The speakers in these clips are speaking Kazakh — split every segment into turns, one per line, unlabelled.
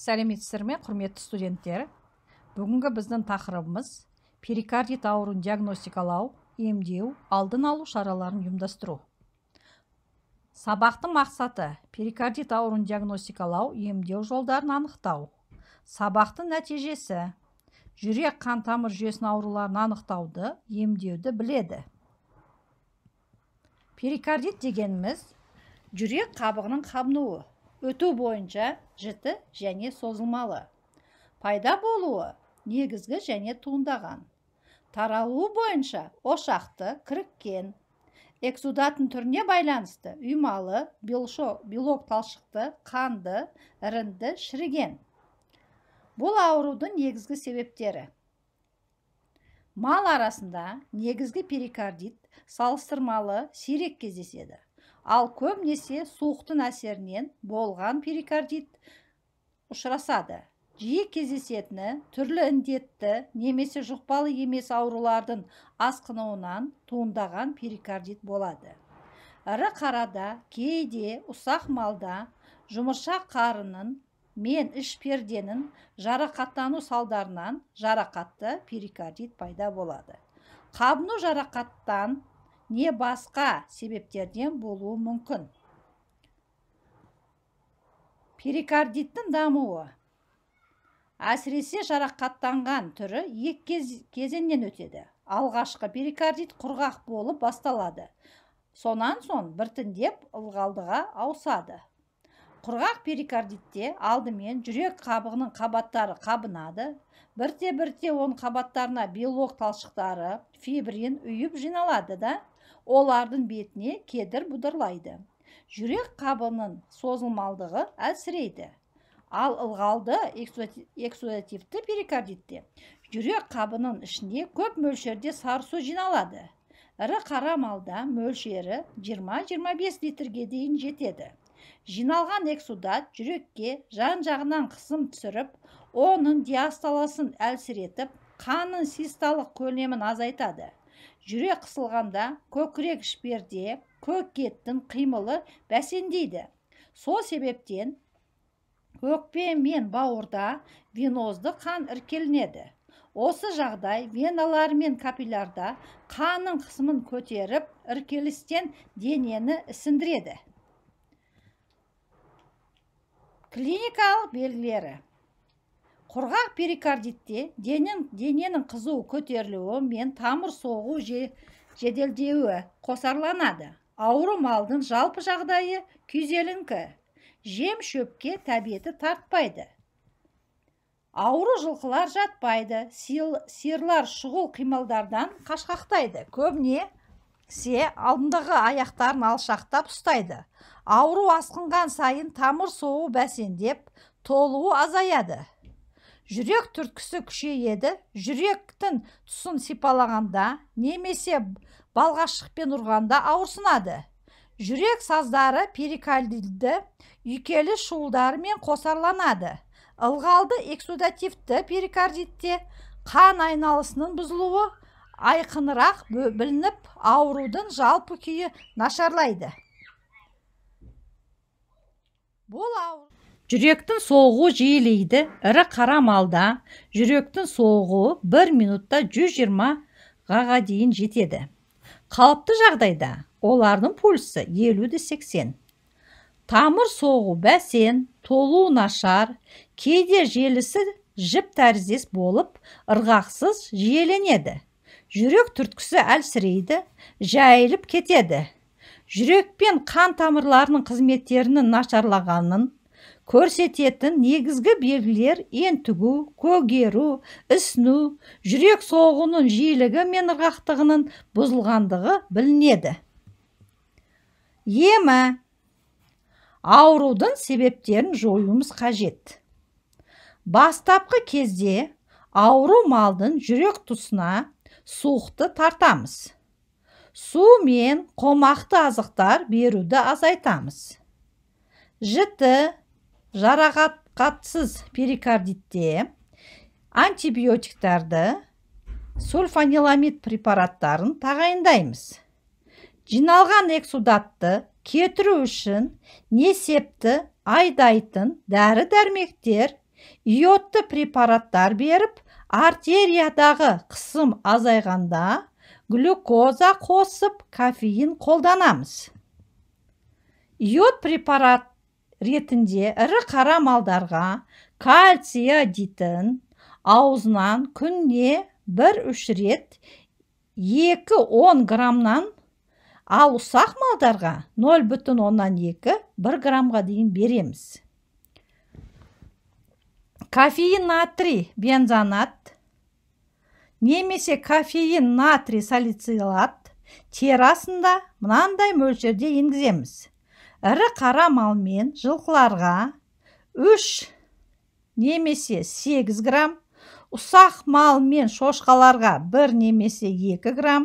сәлеметсіздер ме құрметті студенттер бүгінгі біздің тақырыбымыз перикардит ауруын диагностикалау емдеу алдын алу шараларын ұйымдастыру сабақтың мақсаты перикардит ауруын диагностикалау емдеу жолдарын анықтау сабақтың нәтижесі жүрек қан тамыр жүйесінің ауруларын анықтауды емдеуді біледі перикардит дегеніміз жүрек қабығының қабынуы өту бойынша жіті және созылмалы пайда болуы негізгі және туындаған таралуы бойынша ошақты кіріккен эксудатын түріне байланысты үймалы, белшо белок талшықты қанды ірінді шіріген бұл аурудың негізгі себептері мал арасында негізгі перикардит салыстырмалы сирек кездеседі ал көбінесе суықтың әсерінен болған перикардит ұшырасады жиі кездесетіні түрлі індетті немесе жұқпалы емес аурулардың асқынуынан туындаған перикардит болады ірі қарада кейде ұсақ малда жұмырша қарының мен іш перденің жарақаттану салдарынан жарақатты перикардит пайда болады қабыну жарақаттан не басқа себептерден болуы мүмкін перикардиттің дамуы әсіресе жарақаттанған түрі екі кезеңнен өтеді алғашқы перикардит құрғақ болып басталады сонан соң біртіндеп ылғалдыға ауысады құрғақ перикардитте алдымен жүрек қабығының қабаттары қабынады бірте бірте оның қабаттарына белок талшықтары фибрин үйіп жиналады да олардың бетіне кедір бұдырлайды жүрек қабының созылмалдығы әлсірейді ал ылғалды эксудативті перикардитте жүрек қабының ішінде көп мөлшерде сарысу жиналады ірі қара малда мөлшері 20-25 литрге дейін жетеді жиналған эксудат жүрекке жан жағынан қысым түсіріп оның диасталасын әлсіретіп қанның систалық көлемін азайтады жүре қысылғанда көкірек ішперде көк кеттің қимылы бәсендейді. сол себептен өкпе мен бауырда венозды қан іркелінеді осы жағдай веналар мен капиллярда қанның қысымын көтеріп іркелістен денені ісіндіреді клиникалық белгілері құрғақ перикардитте денің, дененің қызу көтерілуі мен тамыр соғу же, жеделдеуі қосарланады ауру малдың жалпы жағдайы күйзеліңкі жем шөпке тәбеті тартпайды ауру жылқылар жатпайды сил, сиырлар шұғыл қимылдардан қашқақтайды көбіне се алдындағы аяқтарын алшақтап ұстайды ауру асқынған сайын тамыр соғу бәсендеп толуы азаяды жүрек түрткісі күшейеді жүректің тұсын сипалағанда немесе балғашықпен ұрғанда ауырсынады жүрек саздары перикальдильді үйкелі шуылдарымен қосарланады ылғалды эксудативті перикардитте қан айналысының бұзылуы айқынырақ білініп аурудың жалпы күйі нашарлайды бұл ауру жүректің соғуы жиілейді ірі қара малда жүректің соғуы бір минутта 120-ға дейін жетеді қалыпты жағдайда олардың пульсі 50-80. тамыр соғу бәсен толу нашар кейде желісі жіп тәріздес болып ырғақсыз жиеленеді. жүрек түрткісі әлсірейді жайылып кетеді жүрек пен қан тамырларының қызметтерінің нашарлағанын көрсететін негізгі белгілер ентігу көгеру ісіну жүрек соғуының жиілігі мен ырғақтығының бұзылғандығы білінеді емі аурудың себептерін жоюымыз қажет бастапқы кезде ауру малдың жүрек тұсына суықты тартамыз су мен қомақты азықтар беруді азайтамыз жіті қатсыз перикардитте антибиотиктарды сульфаниламид препараттарын тағайындаймыз жиналған эксудатты кетіру үшін несепті айдайтын дәрі дәрмектер йодты препараттар беріп артериядағы қысым азайғанда глюкоза қосып кофеин қолданамыз йод препарат ретінде ірі қара малдарға кальция дейтін аузынан күнне бір үш рет екі он граммнан ал ұсақ малдарға нөл бүтін оннан екі граммға дейін береміз кофеин натрий бензанат, немесе кофеин натрий салицилат терасында мынандай мөлшерде енгіземіз ірі қара малмен жылқыларға 3 немесе 8 грамм ұсақ мал мен шошқаларға 1 немесе 2 грамм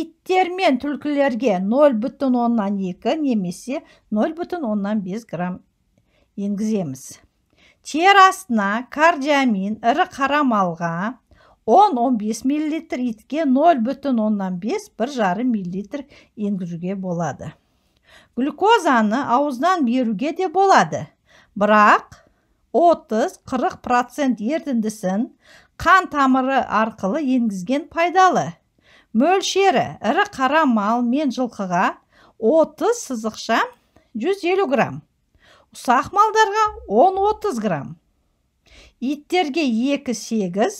иттер мен түлкілерге 0,2 немесе 0,5 грамм енгіземіз тер астына кардиамин ірі қара малға 10-15 мл итке 0,5 1,5 мл енгізуге болады глюкозаны ауыздан беруге де болады бірақ 30-40 ердіндісін қан тамыры арқылы енгізген пайдалы мөлшері ірі қара мал мен жылқыға 30 сызықша 150 грамм ұсақ малдарға 10-30 грамм иттерге 2-8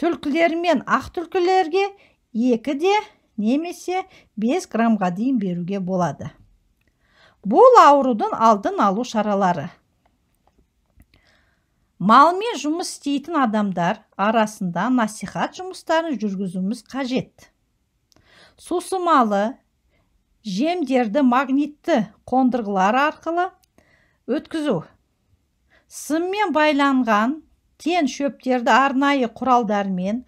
түлкілер мен ақ түлкілерге 2 де немесе 5 граммға дейін беруге болады бұл аурудың алдын алу шаралары малмен жұмыс істейтін адамдар арасында насихат жұмыстарын жүргізуіміз қажет сусымалы жемдерді магнитті қондырғылар арқылы өткізу сыммен байланған тен шөптерді арнайы құралдармен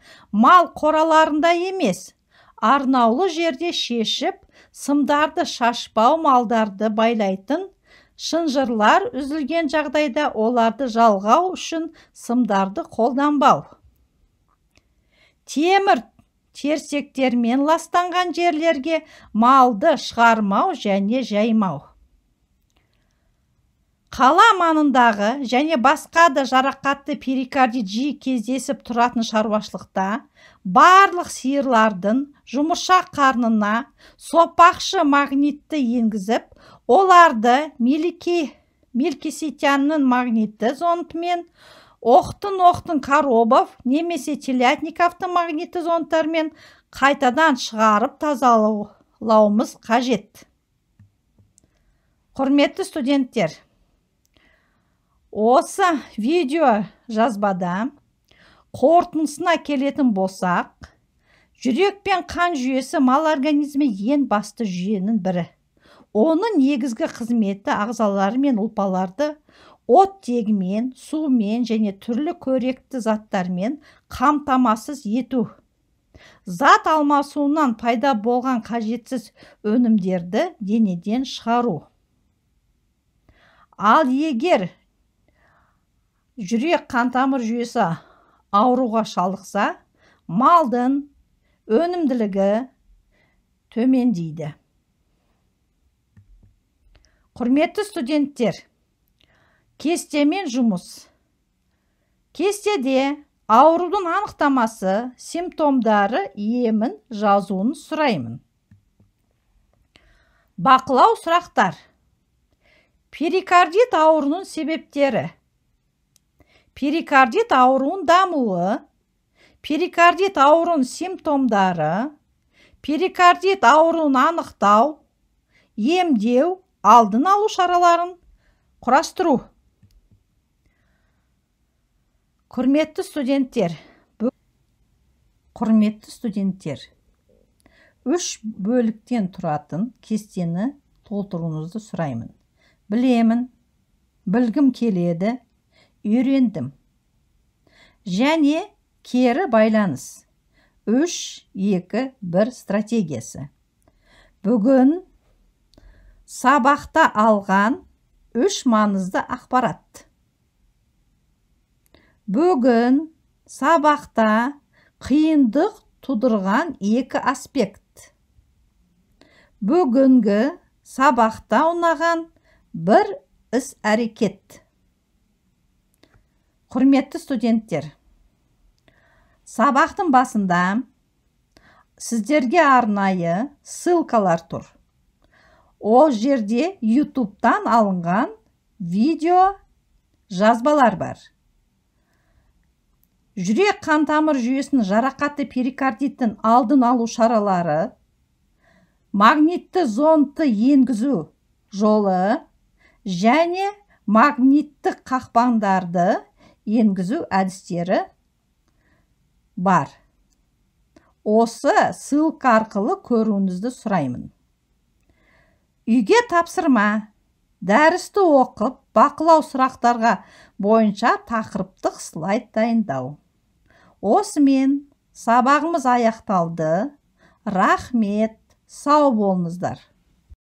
мал қораларында емес арнаулы жерде шешіп сымдарды шашпау малдарды байлайтын шынжырлар үзілген жағдайда оларды жалғау үшін сымдарды қолданбау темір терсектермен ластанған жерлерге малды шығармау және жаймау қала маңындағы және басқа да жарақатты перикардит жиі кездесіп тұратын шаруашылықта барлық сиырлардың жұмырша қарнына сопақшы магнитті енгізіп оларды мелики мелкеситянның магнитті зонтымен оқтын оқтын коробов немесе телятниковтың магнитті зонтармен қайтадан шығарып тазалауымыз қажет құрметті студенттер осы видео жазбада қорытындысына келетін болсақ жүрек пен қан жүйесі мал организмі ең басты жүйенің бірі оның негізгі қызметі ағзалар мен ұлпаларды оттегімен сумен және түрлі көректі заттармен қамтамасыз ету зат алмасуынан пайда болған қажетсіз өнімдерді денеден шығару ал егер жүрек қантамыр жүйесі ауруға шалдықса малдың өнімділігі төмендейді құрметті студенттер кестемен жұмыс кестеде аурудың анықтамасы симптомдары емін жазуын сұраймын бақылау сұрақтар перикардит ауруының себептері перикардит ауруын дамуы перикардит ауруын симптомдары перикардит ауруын анықтау емдеу алдын алу шараларын құрастыру құрметті студенттер құрметті студенттер үш бөліктен тұратын кестені толтыруыңызды сұраймын білемін білгім келеді үйрендім және кері байланыс үш екі бір стратегиясы бүгін сабақта алған үш маңызды ақпарат бүгін сабақта қиындық тудырған екі аспект бүгінгі сабақта ұнаған бір іс әрекет құрметті студенттер сабақтың басында сіздерге арнайы ссылкалар тұр ол жерде ютубтан алынған видео жазбалар бар жүрек қан тамыр жүйесін жарақатты перикардиттің алдын алу шаралары магнитті зондты енгізу жолы және магниттік қақпандарды енгізу әдістері бар осы ссылка арқылы көруіңізді сұраймын үйге тапсырма дәрісті оқып бақылау сұрақтарға бойынша тақырыптық слайд дайындау осымен сабағымыз аяқталды рахмет сау болыңыздар